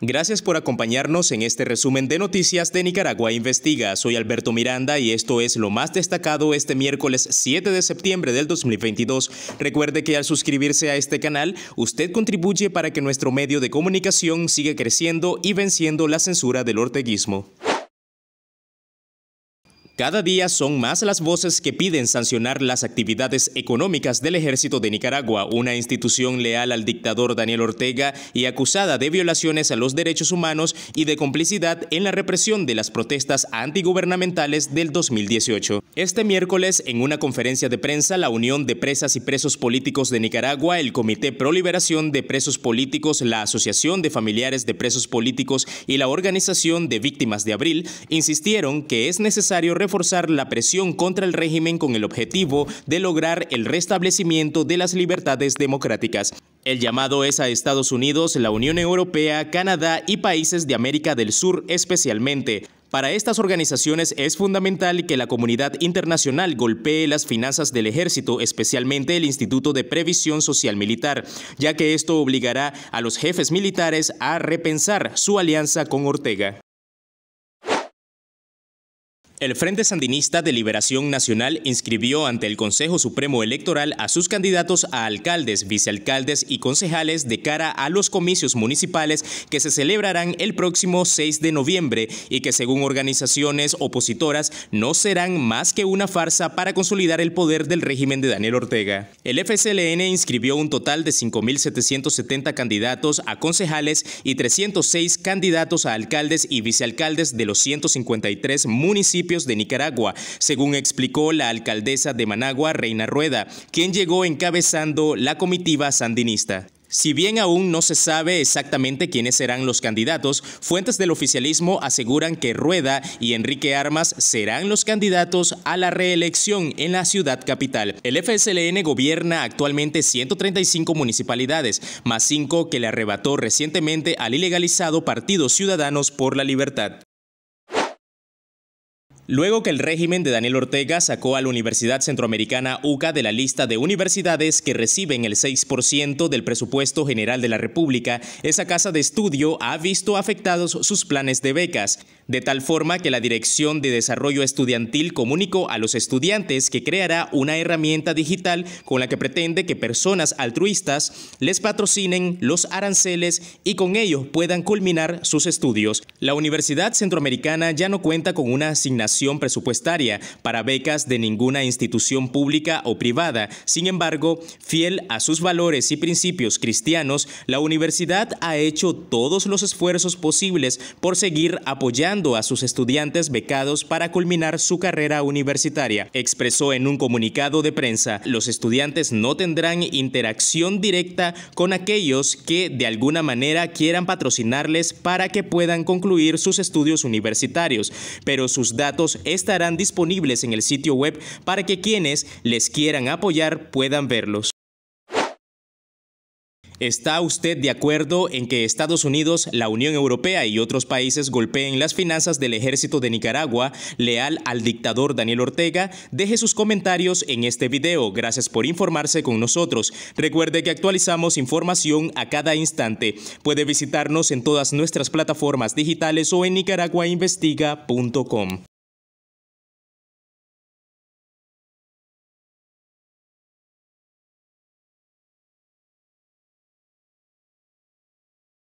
Gracias por acompañarnos en este resumen de noticias de Nicaragua Investiga. Soy Alberto Miranda y esto es lo más destacado este miércoles 7 de septiembre del 2022. Recuerde que al suscribirse a este canal, usted contribuye para que nuestro medio de comunicación siga creciendo y venciendo la censura del orteguismo. Cada día son más las voces que piden sancionar las actividades económicas del Ejército de Nicaragua, una institución leal al dictador Daniel Ortega y acusada de violaciones a los derechos humanos y de complicidad en la represión de las protestas antigubernamentales del 2018. Este miércoles, en una conferencia de prensa, la Unión de Presas y Presos Políticos de Nicaragua, el Comité proliberación Liberación de Presos Políticos, la Asociación de Familiares de Presos Políticos y la Organización de Víctimas de Abril insistieron que es necesario reforzar la presión contra el régimen con el objetivo de lograr el restablecimiento de las libertades democráticas. El llamado es a Estados Unidos, la Unión Europea, Canadá y países de América del Sur especialmente. Para estas organizaciones es fundamental que la comunidad internacional golpee las finanzas del ejército, especialmente el Instituto de Previsión Social Militar, ya que esto obligará a los jefes militares a repensar su alianza con Ortega. El Frente Sandinista de Liberación Nacional inscribió ante el Consejo Supremo Electoral a sus candidatos a alcaldes, vicealcaldes y concejales de cara a los comicios municipales que se celebrarán el próximo 6 de noviembre y que según organizaciones opositoras no serán más que una farsa para consolidar el poder del régimen de Daniel Ortega. El FSLN inscribió un total de 5.770 candidatos a concejales y 306 candidatos a alcaldes y vicealcaldes de los 153 municipios de Nicaragua, según explicó la alcaldesa de Managua, Reina Rueda, quien llegó encabezando la comitiva sandinista. Si bien aún no se sabe exactamente quiénes serán los candidatos, fuentes del oficialismo aseguran que Rueda y Enrique Armas serán los candidatos a la reelección en la ciudad capital. El FSLN gobierna actualmente 135 municipalidades, más cinco que le arrebató recientemente al ilegalizado Partido Ciudadanos por la Libertad. Luego que el régimen de Daniel Ortega sacó a la Universidad Centroamericana UCA de la lista de universidades que reciben el 6% del presupuesto general de la República, esa casa de estudio ha visto afectados sus planes de becas, de tal forma que la Dirección de Desarrollo Estudiantil comunicó a los estudiantes que creará una herramienta digital con la que pretende que personas altruistas les patrocinen los aranceles y con ellos puedan culminar sus estudios. La Universidad Centroamericana ya no cuenta con una asignación presupuestaria para becas de ninguna institución pública o privada. Sin embargo, fiel a sus valores y principios cristianos, la universidad ha hecho todos los esfuerzos posibles por seguir apoyando a sus estudiantes becados para culminar su carrera universitaria. Expresó en un comunicado de prensa, los estudiantes no tendrán interacción directa con aquellos que de alguna manera quieran patrocinarles para que puedan concluir sus estudios universitarios, pero sus datos estarán disponibles en el sitio web para que quienes les quieran apoyar puedan verlos. ¿Está usted de acuerdo en que Estados Unidos, la Unión Europea y otros países golpeen las finanzas del ejército de Nicaragua, leal al dictador Daniel Ortega? Deje sus comentarios en este video. Gracias por informarse con nosotros. Recuerde que actualizamos información a cada instante. Puede visitarnos en todas nuestras plataformas digitales o en nicaraguainvestiga.com.